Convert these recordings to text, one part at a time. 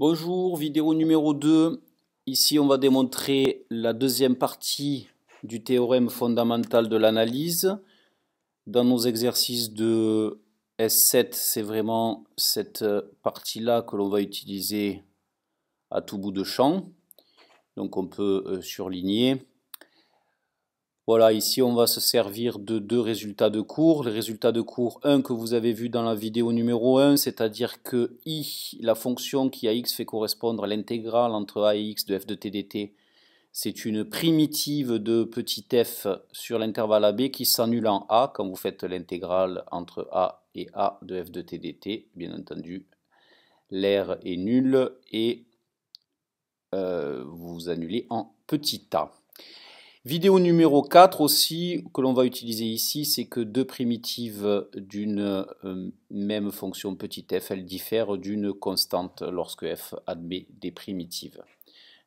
Bonjour, vidéo numéro 2. Ici, on va démontrer la deuxième partie du théorème fondamental de l'analyse. Dans nos exercices de S7, c'est vraiment cette euh, partie-là que l'on va utiliser à tout bout de champ. Donc on peut euh, surligner. Voilà, ici on va se servir de deux résultats de cours. Les résultats de cours 1 que vous avez vu dans la vidéo numéro 1, c'est-à-dire que i, la fonction qui a x fait correspondre à l'intégrale entre a et x de f de t dt, c'est une primitive de petit f sur l'intervalle AB qui s'annule en a quand vous faites l'intégrale entre a et a de f de t dt. Bien entendu, l'air est nul et euh, vous annulez en petit a. Vidéo numéro 4 aussi que l'on va utiliser ici, c'est que deux primitives d'une euh, même fonction petit f, elles diffèrent d'une constante lorsque f admet des primitives.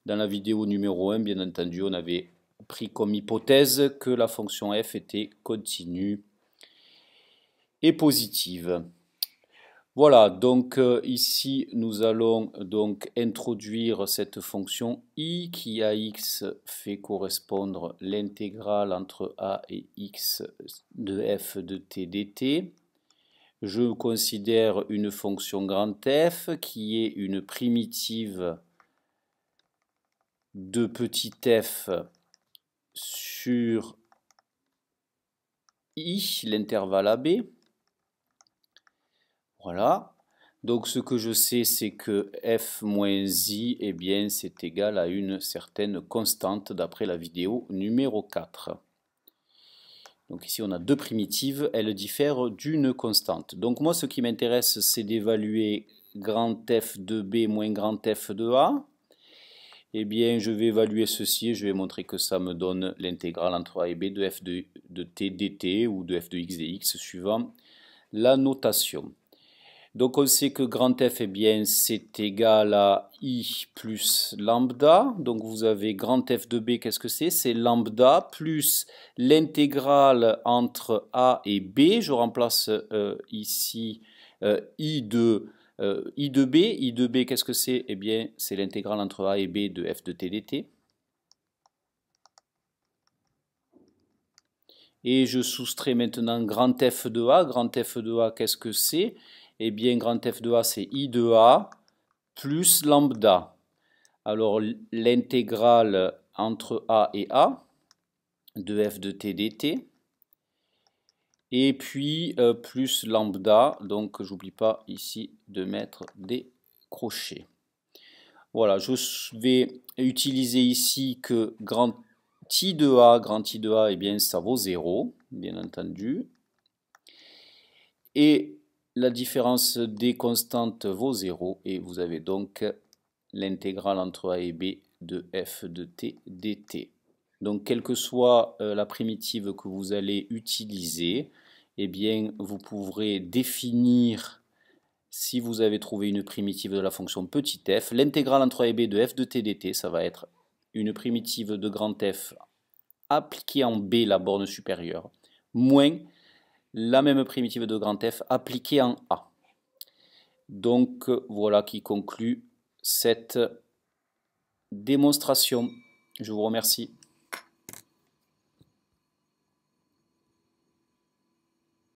Dans la vidéo numéro 1, bien entendu, on avait pris comme hypothèse que la fonction f était continue et positive. Voilà, donc euh, ici nous allons donc introduire cette fonction i qui à x fait correspondre l'intégrale entre a et x de f de t dt. Je considère une fonction grand f qui est une primitive de petit f sur i, l'intervalle AB. Voilà. Donc ce que je sais, c'est que f moins i, et eh bien, c'est égal à une certaine constante d'après la vidéo numéro 4. Donc ici, on a deux primitives, elles diffèrent d'une constante. Donc moi, ce qui m'intéresse, c'est d'évaluer grand f de b moins grand f de a. Eh bien, je vais évaluer ceci et je vais montrer que ça me donne l'intégrale entre a et b de f de t dt ou de f de x dx suivant la notation. Donc on sait que grand F, bien, c'est égal à I plus lambda. Donc vous avez grand F de B, qu'est-ce que c'est C'est lambda plus l'intégrale entre A et B. Je remplace euh, ici euh, I de... Euh, I de B, I de B, qu'est-ce que c'est Eh bien, c'est l'intégrale entre A et B de f de t dt. Et je soustrais maintenant grand F de A. Grand F de A, qu'est-ce que c'est eh bien grand f de a c'est i de a plus lambda. Alors l'intégrale entre a et a de f de t dt et puis euh, plus lambda, donc j'oublie pas ici de mettre des crochets. Voilà, je vais utiliser ici que grand t de a, grand i de a, eh bien ça vaut 0, bien entendu. Et la différence des constantes vaut 0 et vous avez donc l'intégrale entre a et b de f de t dt. Donc quelle que soit euh, la primitive que vous allez utiliser, eh bien vous pourrez définir si vous avez trouvé une primitive de la fonction petit f, l'intégrale entre a et b de f de t dt, ça va être une primitive de grand f appliquée en b la borne supérieure, moins la même primitive de grand F appliquée en A. Donc voilà qui conclut cette démonstration. Je vous remercie.